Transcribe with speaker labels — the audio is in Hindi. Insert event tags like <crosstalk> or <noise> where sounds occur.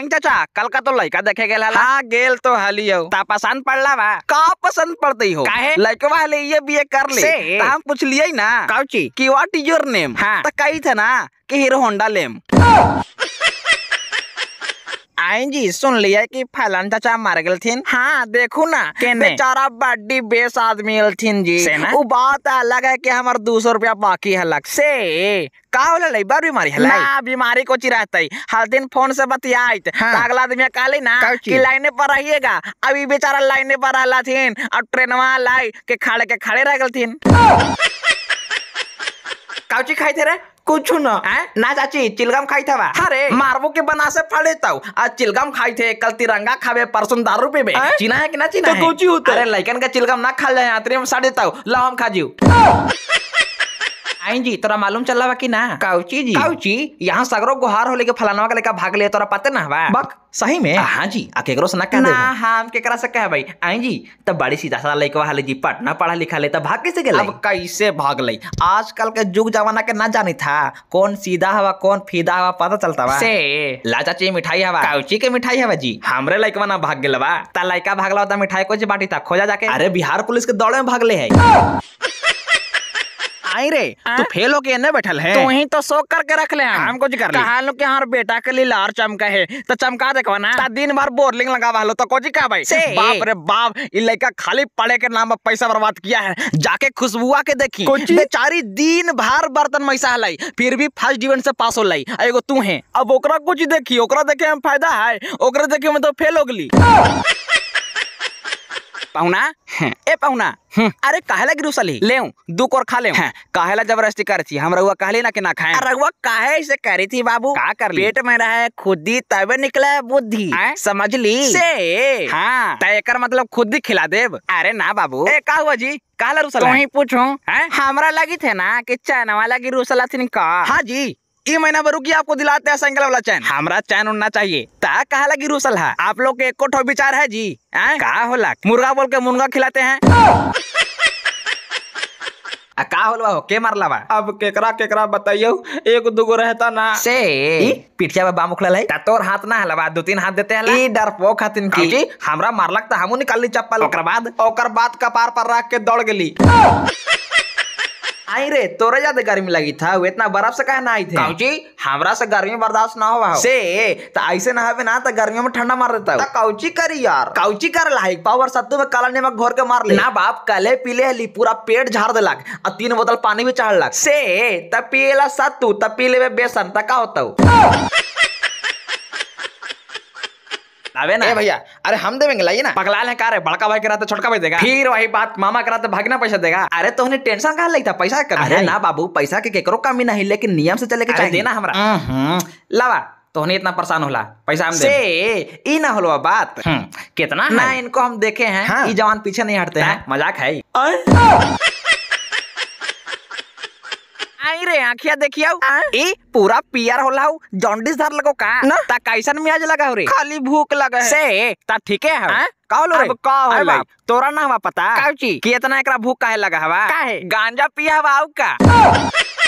Speaker 1: हैं चाचा कल का तो लड़का देखे गए हाँ गेल तो हाली हो ता पसंद पड़ ला बा का पसंद पड़ती हो काहे लड़कवा हले ये बीए कर ले ता हम पूछ लिए ना काउची की व्हाट इज योर नेम हाँ। ता कही था ना कि हीरो होंडा लेम <laughs> हाँ। भाई जी सुन लिया कि फलन चाचा मर गल थिन हाँ देखू ना बेचारा बड्डी बेस आदमी थिन जी वो बात अलग है कि हमारे दो सौ रुपया बाकी है अलग से का हो लई बार बीमारी है ना बीमारी को ची रहता चिरातई हर दिन फोन से बतिया हाँ। तो अगला आदमी काले ना कि लाइने पर रहिएगा अभी बेचारा लाइने पर रहला थिन और ट्रेनवा लाई के खड़े के खड़े रह गल थिन काउची खाई थे रे कुछ न ना चाची चिलगम खाई था अरे हाँ मारबो के बना से फाड़े ताऊ आज चिलगम खाई थे कल तिरंगा खावे परसों दारू पे बे है कि ना चीना तो है अरे लड़कन का चिलगम ना खा ले साढ़े तो लाओ हम खा जीव आई जी तोरा मालूम चल रहा की ना काउची जी काउची यहाँ सगरो गुहार हो लेके फलाना का लेकर भाग लिया तोरा पते ना हवा बक सही में हाँ जी आ केकरो से ना कह ना हाँ, हम करा से कह भाई आई जी तब बड़ी सीधा साधा लड़के वाले जी पटना पढ़ा लिखा ले तब भाग कैसे गेले अब कैसे भाग ले आजकल के जुग जमाना के ना जानी था कौन सीधा हवा कौन फीदा हवा पता चलता बा से लाचा चाहिए मिठाई हवा काउची के मिठाई हवा जी हमरे लड़कवा ना भाग गेल बा ता लड़का भागला होता मिठाई कुछ बाटी था खोजा जाके अरे बिहार पुलिस के दौड़े में भाग ले है आई रे तू फेल होके न बैठल है तू ही तो शोक करके रख ले हम कुछ कर कहा लो कि हमारे बेटा के लिए लार चमका है तो चमका देखो ना दिन भर बोरलिंग लगा वालो तो कोची का भाई बाप रे बाप ये लड़का खाली पड़े के नाम पर पैसा बर्बाद किया है जाके खुशबुआ के देखी बेचारी दिन भर बर्तन मैसा हलाई फिर भी फर्स्ट डिविजन से पास हो लाई एगो तू है अब ओकरा कुछ देखी ओकरा देखे हम फायदा है ओकरा देखे में तो फेल हो गई पाहुना हाँ। ए पाहुना हाँ। अरे काहेला गिरू साली ले दू कोर खा ले हाँ। ला जबरदस्ती कर थी हम रहुआ कहली ना कि ना खाए रहुआ काहे से कह रही थी बाबू का कर ली पेट में रहे खुदी तबे निकले बुद्धि समझ ली से हां त एकर मतलब खुद ही खिला देब अरे ना बाबू ए का हुआ जी काला रूसला तो ही पूछू हमरा लगी थे ना कि चैनवा लगी रूसला थी का हां जी ई महीना भरू की आपको दिलाते हैं साइकिल वाला चैन हमारा चैन उड़ना चाहिए ता कहा लगी रूसल है आप लोग के एक विचार है जी आ? का होला मुर्गा बोल के मुर्गा खिलाते हैं <laughs> का होलवा हो के मारला बा अब केकरा केकरा बताइयो एक दुगो रहता ना से पिठिया बा बाम उखला है त तोर हाथ ना हलवा दो तीन हाथ देते हला ई डरपोक हतिन की जी हमरा मारलक त हमहू निकालली चप्पल ओकर बाद ओकर बाद कपार पर रख के दौड़ गेली <laughs> आई रे तोरे ज्यादा गर्मी लगी था वो इतना बर्फ से कहना आई थे जी हमरा से गर्मी बर्दाश्त ना हुआ से तो ऐसे नहावे ना तो गर्मियों में ठंडा मार देता तो काउची करी यार काउची कर ला एक पावर सत्तू में काला नमक घोर के मार ले ना बाप कले पीले हली पूरा पेट झाड़ दिलक और तीन बोतल पानी भी चढ़ लक से तब तो पीला सत्तू तब तो पीले में बेसन तक का होता <laughs> अबे ना भैया अरे हम देवेंगे लाइए ना पगलाल है कार है बड़का भाई कराते छोटका भाई देगा फिर वही बात मामा कराते भागना पैसा देगा अरे तुमने तो टेंशन कहा लगता पैसा कर अरे ना बाबू पैसा के केकरो कमी नहीं लेकिन नियम से चले के चाहिए देना हमारा लावा तोहने इतना परेशान होला पैसा हम से ई ना होलो बात कितना ना इनको हम देखे हैं ये जवान पीछे नहीं हटते हैं मजाक है रे आंखिया देखियो ए पूरा पियर होला हो जॉन्डिस धर लगो का ना ता कैसन मियाज लगा हो रे खाली भूख लगा है से ता ठीक है का लो अब का हो होला तोरा ना हवा पता काची कितना एकरा भूख काहे लगा हवा काहे गांजा पिया हवा का